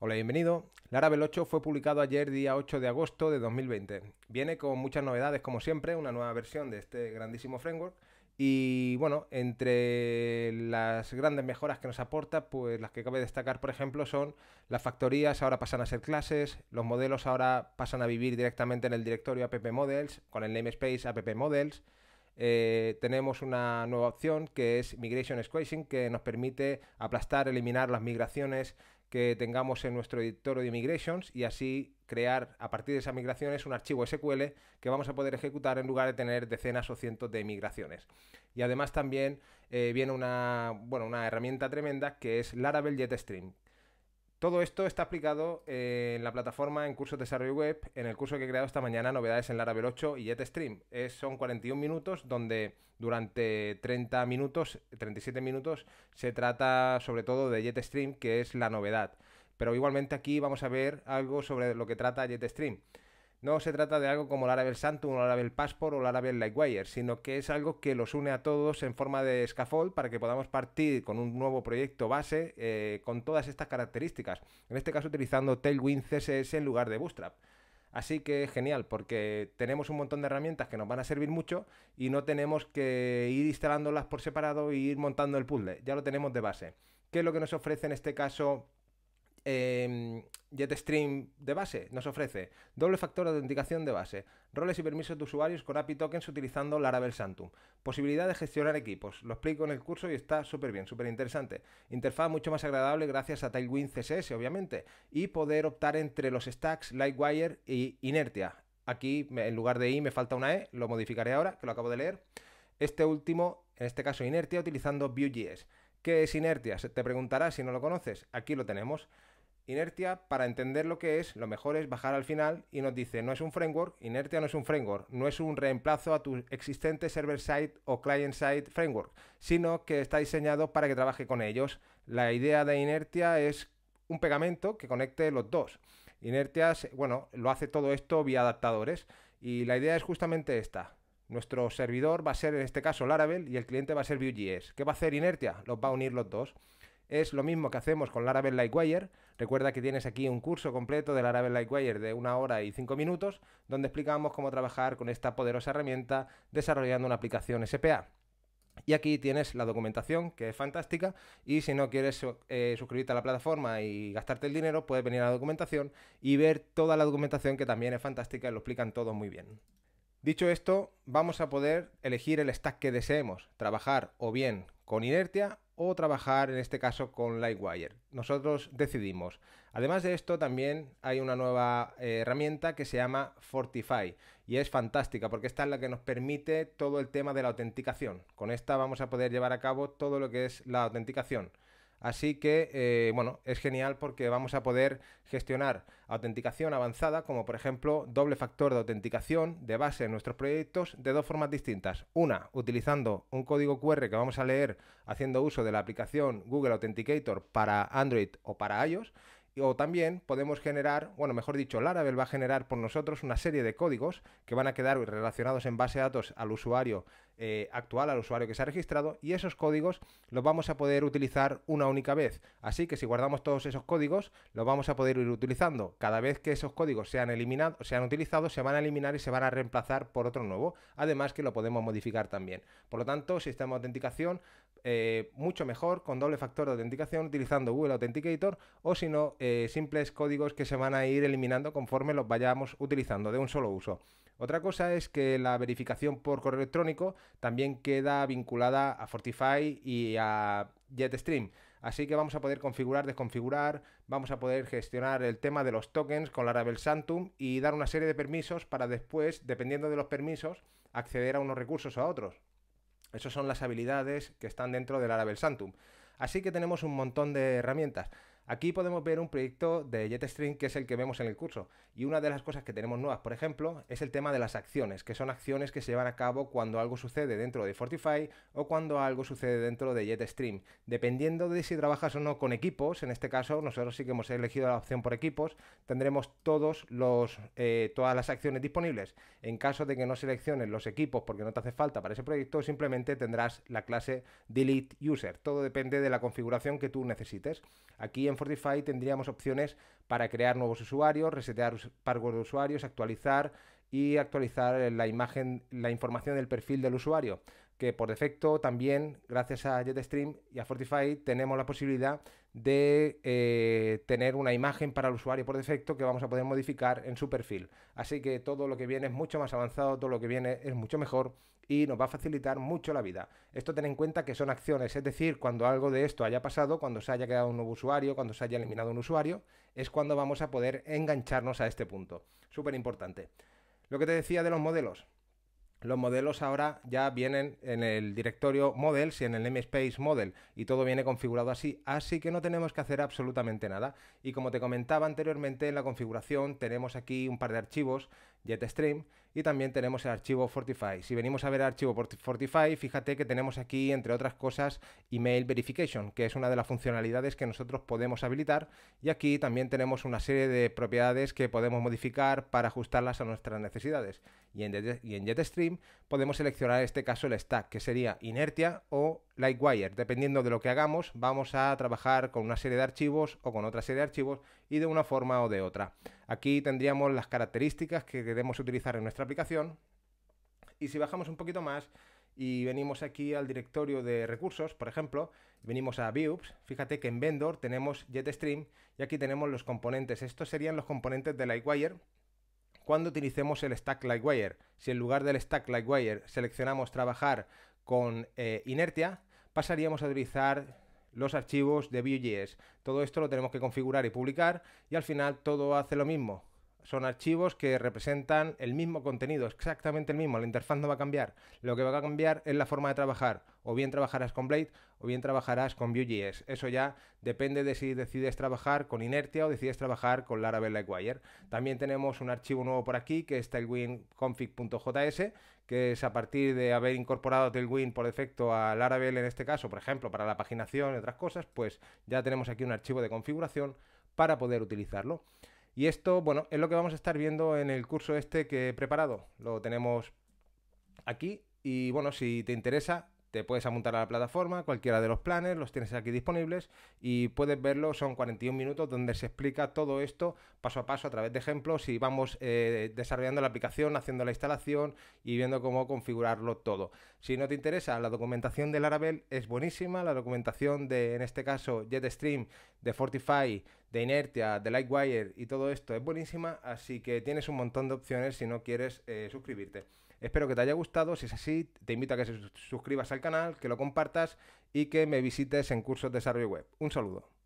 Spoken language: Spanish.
Hola, bienvenido. Laravel 8 fue publicado ayer día 8 de agosto de 2020. Viene con muchas novedades como siempre, una nueva versión de este grandísimo framework y bueno, entre las grandes mejoras que nos aporta, pues las que cabe destacar, por ejemplo, son las factorías ahora pasan a ser clases, los modelos ahora pasan a vivir directamente en el directorio app models con el namespace app models. Eh, tenemos una nueva opción que es Migration Squashing, que nos permite aplastar, eliminar las migraciones que tengamos en nuestro editor de migrations y así crear a partir de esas migraciones un archivo SQL que vamos a poder ejecutar en lugar de tener decenas o cientos de migraciones. Y además también eh, viene una, bueno, una herramienta tremenda que es Laravel JetStream, todo esto está aplicado eh, en la plataforma en cursos de desarrollo web, en el curso que he creado esta mañana, novedades en Laravel 8 y JetStream. Es, son 41 minutos donde durante 30 minutos, 37 minutos, se trata sobre todo de JetStream, que es la novedad. Pero igualmente aquí vamos a ver algo sobre lo que trata JetStream. No se trata de algo como el Laravel Santum o Laravel Passport o Laravel Lightwire, sino que es algo que los une a todos en forma de scaffold para que podamos partir con un nuevo proyecto base eh, con todas estas características. En este caso utilizando Tailwind CSS en lugar de Bootstrap. Así que genial, porque tenemos un montón de herramientas que nos van a servir mucho y no tenemos que ir instalándolas por separado e ir montando el puzzle. Ya lo tenemos de base. ¿Qué es lo que nos ofrece en este caso Em, JetStream de base nos ofrece doble factor de autenticación de base, roles y permisos de usuarios con API tokens utilizando Laravel Santum, posibilidad de gestionar equipos, lo explico en el curso y está súper bien, súper interesante, interfaz mucho más agradable gracias a Tailwind CSS obviamente y poder optar entre los stacks Lightwire y Inertia. Aquí en lugar de I me falta una E, lo modificaré ahora que lo acabo de leer. Este último, en este caso Inertia, utilizando Vue.js. ¿Qué es Inertia? Se Te preguntará si no lo conoces. Aquí lo tenemos. Inertia, para entender lo que es, lo mejor es bajar al final y nos dice, no es un framework, Inertia no es un framework, no es un reemplazo a tu existente server-side o client-side framework, sino que está diseñado para que trabaje con ellos. La idea de Inertia es un pegamento que conecte los dos. Inertia, bueno, lo hace todo esto vía adaptadores y la idea es justamente esta. Nuestro servidor va a ser en este caso Laravel y el cliente va a ser Vue.js. ¿Qué va a hacer Inertia? Los va a unir los dos. Es lo mismo que hacemos con Laravel Lightwire, Recuerda que tienes aquí un curso completo del Arabel Lightwire de una hora y cinco minutos, donde explicamos cómo trabajar con esta poderosa herramienta desarrollando una aplicación SPA. Y aquí tienes la documentación, que es fantástica. Y si no quieres eh, suscribirte a la plataforma y gastarte el dinero, puedes venir a la documentación y ver toda la documentación, que también es fantástica y lo explican todo muy bien. Dicho esto, vamos a poder elegir el stack que deseemos, trabajar o bien con inertia o trabajar en este caso con Lightwire. Nosotros decidimos. Además de esto también hay una nueva eh, herramienta que se llama Fortify y es fantástica porque esta es la que nos permite todo el tema de la autenticación. Con esta vamos a poder llevar a cabo todo lo que es la autenticación. Así que, eh, bueno, es genial porque vamos a poder gestionar autenticación avanzada, como por ejemplo doble factor de autenticación de base en nuestros proyectos de dos formas distintas. Una, utilizando un código QR que vamos a leer haciendo uso de la aplicación Google Authenticator para Android o para iOS. O también podemos generar, bueno, mejor dicho, Laravel va a generar por nosotros una serie de códigos que van a quedar relacionados en base de datos al usuario eh, actual, al usuario que se ha registrado, y esos códigos los vamos a poder utilizar una única vez. Así que si guardamos todos esos códigos, los vamos a poder ir utilizando. Cada vez que esos códigos sean eliminados, sean utilizados, se van a eliminar y se van a reemplazar por otro nuevo. Además que lo podemos modificar también. Por lo tanto, sistema de autenticación eh, mucho mejor con doble factor de autenticación utilizando Google Authenticator o si no, eh, simples códigos que se van a ir eliminando conforme los vayamos utilizando de un solo uso. Otra cosa es que la verificación por correo electrónico también queda vinculada a Fortify y a JetStream. Así que vamos a poder configurar, desconfigurar, vamos a poder gestionar el tema de los tokens con Laravel Santum y dar una serie de permisos para después, dependiendo de los permisos, acceder a unos recursos o a otros. Esas son las habilidades que están dentro del Laravel Santum. Así que tenemos un montón de herramientas. Aquí podemos ver un proyecto de Jetstream que es el que vemos en el curso. Y una de las cosas que tenemos nuevas, por ejemplo, es el tema de las acciones, que son acciones que se llevan a cabo cuando algo sucede dentro de Fortify o cuando algo sucede dentro de Jetstream. Dependiendo de si trabajas o no con equipos, en este caso nosotros sí que hemos elegido la opción por equipos, tendremos todos los, eh, todas las acciones disponibles. En caso de que no selecciones los equipos porque no te hace falta para ese proyecto, simplemente tendrás la clase delete user. Todo depende de la configuración que tú necesites. Aquí en Fortify tendríamos opciones para crear nuevos usuarios, resetear pargos de usuarios, actualizar y actualizar la imagen, la información del perfil del usuario que por defecto también, gracias a JetStream y a Fortify, tenemos la posibilidad de eh, tener una imagen para el usuario por defecto que vamos a poder modificar en su perfil. Así que todo lo que viene es mucho más avanzado, todo lo que viene es mucho mejor y nos va a facilitar mucho la vida. Esto ten en cuenta que son acciones, es decir, cuando algo de esto haya pasado, cuando se haya creado un nuevo usuario, cuando se haya eliminado un usuario, es cuando vamos a poder engancharnos a este punto. Súper importante. Lo que te decía de los modelos los modelos ahora ya vienen en el directorio models y en el namespace model y todo viene configurado así, así que no tenemos que hacer absolutamente nada. Y como te comentaba anteriormente en la configuración tenemos aquí un par de archivos JetStream y también tenemos el archivo Fortify. Si venimos a ver el archivo Fortify, fíjate que tenemos aquí, entre otras cosas, Email Verification, que es una de las funcionalidades que nosotros podemos habilitar y aquí también tenemos una serie de propiedades que podemos modificar para ajustarlas a nuestras necesidades. Y en, y en JetStream podemos seleccionar en este caso el stack, que sería Inertia o Lightwire. Dependiendo de lo que hagamos, vamos a trabajar con una serie de archivos o con otra serie de archivos y de una forma o de otra. Aquí tendríamos las características que queremos utilizar en nuestra aplicación. Y si bajamos un poquito más y venimos aquí al directorio de recursos, por ejemplo, venimos a Views, fíjate que en Vendor tenemos JetStream y aquí tenemos los componentes. Estos serían los componentes de Lightwire cuando utilicemos el Stack Lightwire. Si en lugar del Stack Lightwire seleccionamos trabajar con eh, inertia, pasaríamos a utilizar los archivos de Vue.js. Todo esto lo tenemos que configurar y publicar y al final todo hace lo mismo son archivos que representan el mismo contenido, exactamente el mismo, la interfaz no va a cambiar. Lo que va a cambiar es la forma de trabajar, o bien trabajarás con Blade o bien trabajarás con Vue.js. Eso ya depende de si decides trabajar con Inertia o decides trabajar con Laravel Lightwire. También tenemos un archivo nuevo por aquí que es tailwindconfig.js, que es a partir de haber incorporado Tailwind por defecto a Laravel en este caso, por ejemplo, para la paginación y otras cosas, pues ya tenemos aquí un archivo de configuración para poder utilizarlo. Y esto, bueno, es lo que vamos a estar viendo en el curso este que he preparado. Lo tenemos aquí y bueno, si te interesa, te puedes apuntar a la plataforma, cualquiera de los planes, los tienes aquí disponibles y puedes verlo, son 41 minutos donde se explica todo esto paso a paso a través de ejemplos y vamos eh, desarrollando la aplicación, haciendo la instalación y viendo cómo configurarlo todo. Si no te interesa, la documentación de Laravel es buenísima, la documentación de, en este caso, JetStream, de Fortify, de Inertia, de Lightwire y todo esto es buenísima, así que tienes un montón de opciones si no quieres eh, suscribirte. Espero que te haya gustado. Si es así, te invito a que se suscribas al canal, que lo compartas y que me visites en cursos de desarrollo web. Un saludo.